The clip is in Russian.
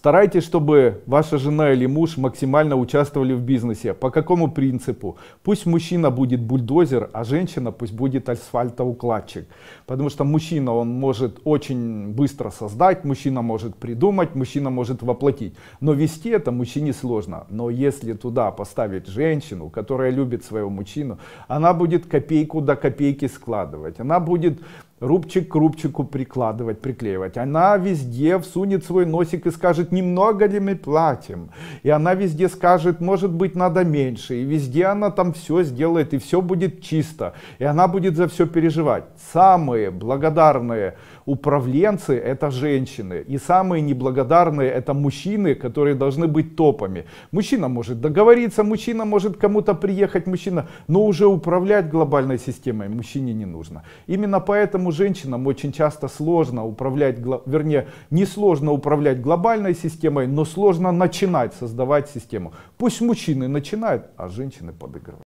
Старайтесь, чтобы ваша жена или муж максимально участвовали в бизнесе. По какому принципу? Пусть мужчина будет бульдозер, а женщина пусть будет асфальтоукладчик. Потому что мужчина, он может очень быстро создать, мужчина может придумать, мужчина может воплотить. Но вести это мужчине сложно. Но если туда поставить женщину, которая любит своего мужчину, она будет копейку до копейки складывать. Она будет рубчик к рубчику прикладывать, приклеивать. Она везде всунет свой носик и скажет, немного ли мы платим. И она везде скажет, может быть, надо меньше. И везде она там все сделает, и все будет чисто. И она будет за все переживать. Самые благодарные управленцы — это женщины. И самые неблагодарные — это мужчины, которые должны быть топами. Мужчина может договориться, мужчина может кому-то приехать, мужчина, но уже управлять глобальной системой мужчине не нужно. Именно поэтому женщинам очень часто сложно управлять, вернее, не сложно управлять глобальной системой, но сложно начинать создавать систему. Пусть мужчины начинают, а женщины подыгрывают.